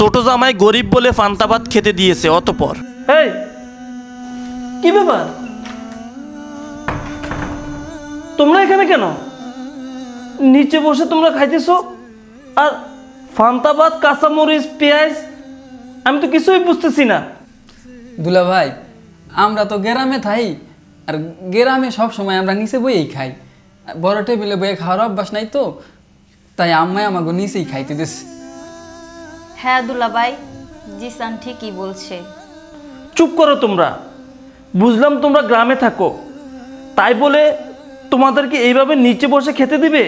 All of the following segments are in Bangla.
ছোট জামাই গরিব বলে ফান্তাবাদ খেতে দিয়েছে অতপর কি ব্যাপার তোমরা এখানে কেন নিচে বসে তোমরা খাইতেছো আর ফান্তাবাদ কাঁচামরিচ পেঁয়াজ আমি তো কিছুই বুঝতেছি না দুলা ভাই আমরা তো গ্রামে থাই আর গ্রামে সব সময় আমরা নিচে বইয়েই খাই বড় টেবিলে বইয়ে খাওয়ার অভ্যাস নাই তো তাই আম্মাই আমাকে নিচেই খাইতে দিস হ্যাঁ দুলাভাই জিসান ঠিকই বলছে চুপ করো তোমরা বুঝলাম তোমরা গ্রামে থাকো তাই বলে তোমাদেরকে এইভাবে নিচে বসে খেতে দিবে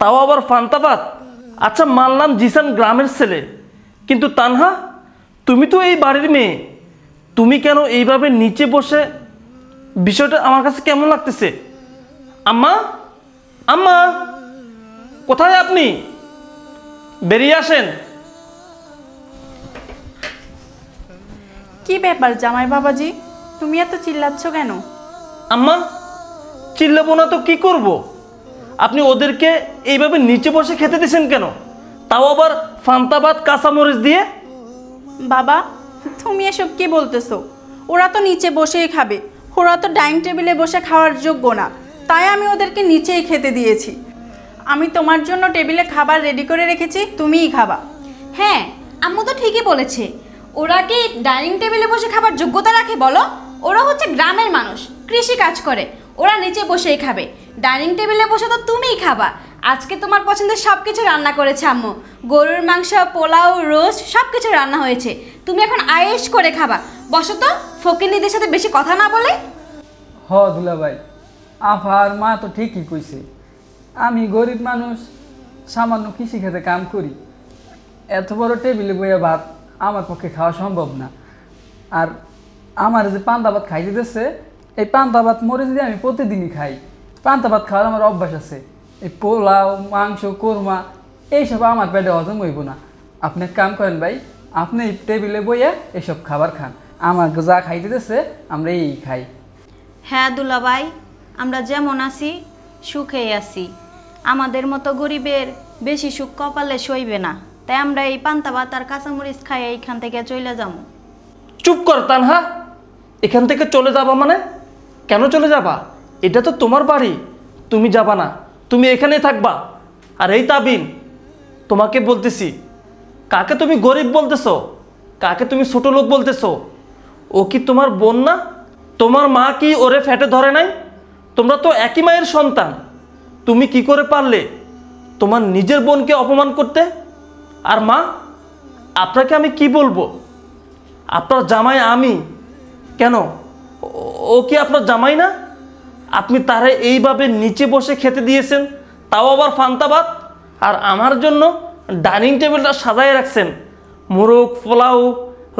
তাও আবার ফান্তাবাদ আচ্ছা মানলাম জিসান গ্রামের ছেলে কিন্তু তানহা তুমি তো এই বাড়ির মেয়ে তুমি কেন এইভাবে নিচে বসে বিষয়টা আমার কাছে কেমন লাগতেছে আম্মা আম্মা কোথায় আপনি বেরিয়ে আসেন কি ব্যাপার জামাই বাবাজি তুমি এত চিল্লাচ্ছ কেন আম্মা চিল্লাবো না তো কি করব। আপনি ওদেরকে এইভাবে নিচে বসে খেতে দিছেন কেন তাও আবার ফান্তাবাদ কাঁচামরিচ দিয়ে বাবা তুমি এসব কি বলতেছো ওরা তো নিচে বসেই খাবে ওরা তো ডাইনিং টেবিলে বসে খাওয়ার যোগ্য না তাই আমি ওদেরকে নিচেই খেতে দিয়েছি আমি তোমার জন্য টেবিলে খাবার রেডি করে রেখেছি তুমিই খাবা হ্যাঁ আম্মু তো ঠিকই বলেছে ওরা কি ডাইনিং টেবিলে বসে খাবার যোগ্যতা রাখে বলো ওরা হচ্ছে গ্রামের মানুষ কৃষি কাজ করে ওরা নিচে বসেই খাবে ডাইনিং টেবিলে বসে তো তুমিই খাবা আজকে তোমার পছন্দের সব কিছু রান্না করেছে আম্মু গরুর মাংস পোলাও রোস্ট সব কিছু রান্না হয়েছে তুমি এখন আয়েস করে খাবা বসো তো ফকিনীদের সাথে বেশি কথা না বলে হ দুলা ভাই আফার মা তো ঠিকই কইছে আমি গরিব মানুষ সামান্য কৃষি খেতে কাম করি এত বড় টেবিলে বইয়া ভাত আমার পক্ষে খাওয়া সম্ভব না আর আমার যে ভাত খাই দিতেছে এই ভাত মরে যদি আমি প্রতিদিনই খাই ভাত খাওয়ার আমার অভ্যাস আছে এই পোলাও মাংস কোরমা এইসব আমার পেটে হজম হইব না আপনি কাম করেন ভাই আপনি টেবিলে বইয়ে এসব খাবার খান আমার যা খাই দিতেছে আমরা এই খাই হ্যাঁ দুলা ভাই আমরা যেমন আছি সুখেই আছি আমাদের মতো গরিবের বেশি সুখ কপালে সইবে না তাই আমরা এই পান্তা তার আর কাঁচামরিচ খাই এইখান থেকে চলে যাব চুপ কর তানহা এখান থেকে চলে যাবা মানে কেন চলে যাবা এটা তো তোমার বাড়ি তুমি যাবা না তুমি এখানেই থাকবা আর এই তাবিন তোমাকে বলতেছি কাকে তুমি গরিব বলতেছো কাকে তুমি ছোট লোক বলতেছো ও কি তোমার বোন না তোমার মা কি ওরে ফ্যাটে ধরে নাই তোমরা তো একই মায়ের সন্তান তুমি কি করে পারলে তোমার নিজের বোনকে অপমান করতে আর মা আপনাকে আমি কি বলবো আপনার জামাই আমি কেন ও কি আপনার জামাই না আপনি তারে এইভাবে নিচে বসে খেতে দিয়েছেন তাও আবার ফান্তাবাদ আর আমার জন্য ডাইনিং টেবিলটা সাজায় রাখছেন মোরগ পোলাও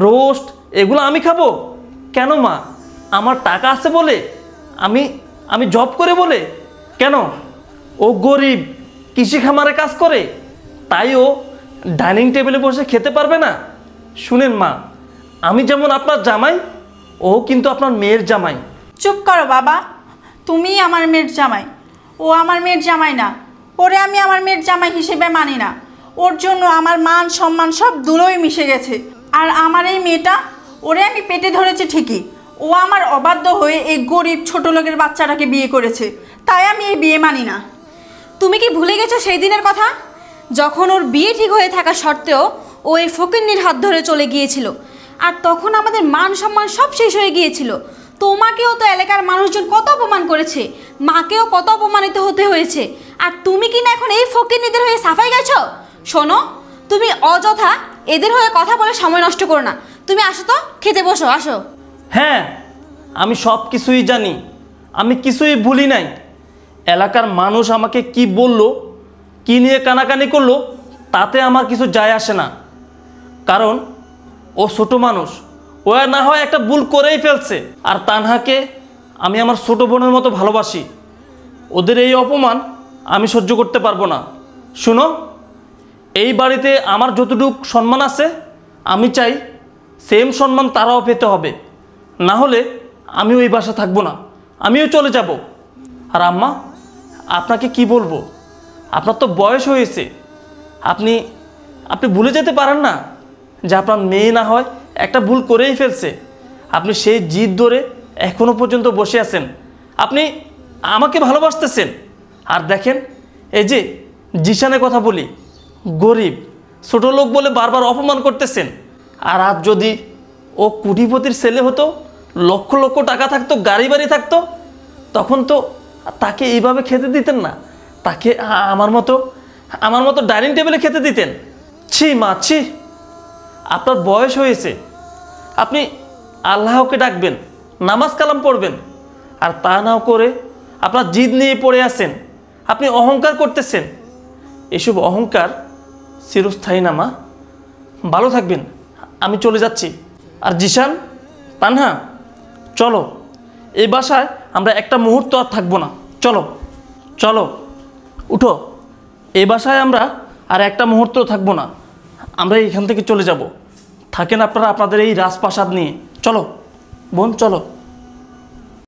রোস্ট এগুলো আমি খাবো কেন মা আমার টাকা আছে বলে আমি আমি জব করে বলে কেন ও গরিব কৃষি খামারে কাজ করে তাই ও ডাইনিং টেবিলে বসে খেতে পারবে না শুনেন মা আমি যেমন আপনার জামাই ও কিন্তু আপনার মেয়ের জামাই চুপ করো বাবা তুমি আমার মেয়ের জামাই ও আমার মেয়ের জামাই না ওরে আমি আমার মেয়ের জামাই হিসেবে মানি না ওর জন্য আমার মান সম্মান সব দূরই মিশে গেছে আর আমার এই মেয়েটা ওরে আমি পেটে ধরেছি ঠিকই ও আমার অবাধ্য হয়ে এই গরিব ছোট লোকের বাচ্চাটাকে বিয়ে করেছে তাই আমি এই বিয়ে মানি না তুমি কি ভুলে গেছো সেই দিনের কথা যখন ওর বিয়ে ঠিক হয়ে থাকা সত্ত্বেও ও এই ফকিন্নির হাত ধরে চলে গিয়েছিল আর তখন আমাদের মান সম্মান সব শেষ হয়ে গিয়েছিল তোমাকেও তো এলাকার মানুষজন কত অপমান করেছে মাকেও কত অপমানিত হতে হয়েছে আর তুমি কি না এখন এই ফকিন্নিদের হয়ে সাফাই গেছো শোনো তুমি অযথা এদের হয়ে কথা বলে সময় নষ্ট করো না তুমি আসো তো খেতে বসো আসো হ্যাঁ আমি সব কিছুই জানি আমি কিছুই ভুলি নাই এলাকার মানুষ আমাকে কি বললো কী নিয়ে কানাকানি করলো তাতে আমার কিছু যায় আসে না কারণ ও ছোট মানুষ ও না হয় একটা ভুল করেই ফেলছে আর তানহাকে আমি আমার ছোট বোনের মতো ভালোবাসি ওদের এই অপমান আমি সহ্য করতে পারবো না শুনো এই বাড়িতে আমার যতটুক সম্মান আছে আমি চাই সেম সম্মান তারাও পেতে হবে না হলে আমি ওই বাসা থাকবো না আমিও চলে যাব আর আম্মা আপনাকে কি বলবো আপনার তো বয়স হয়েছে আপনি আপনি ভুলে যেতে পারেন না যে আপনার মেয়ে না হয় একটা ভুল করেই ফেলছে আপনি সেই জিদ ধরে এখনও পর্যন্ত বসে আছেন আপনি আমাকে ভালোবাসতেছেন আর দেখেন এই যে জিসানের কথা বলি গরিব ছোটো লোক বলে বারবার অপমান করতেছেন আর আজ যদি ও কুটিপতির ছেলে হতো লক্ষ লক্ষ টাকা থাকতো গাড়ি বাড়ি থাকতো তখন তো তাকে এইভাবে খেতে দিতেন না তাকে আমার মতো আমার মতো ডাইনিং টেবিলে খেতে দিতেন ছি মা ছি আপনার বয়স হয়েছে আপনি আল্লাহকে ডাকবেন নামাজ কালাম পড়বেন আর তা নাও করে আপনার জিদ নিয়ে পড়ে আছেন আপনি অহংকার করতেছেন এসব অহংকার চিরস্থায়ী নামা ভালো থাকবেন আমি চলে যাচ্ছি আর জিশান তানহা চলো এই বাসায় আমরা একটা মুহূর্ত আর থাকবো না চলো চলো উঠো এ বাসায় আমরা আর একটা মুহূর্ত থাকবো না আমরা এখান থেকে চলে যাব থাকেন আপনারা আপনাদের এই রাজপ্রাসাদ নিয়ে চলো বোন চলো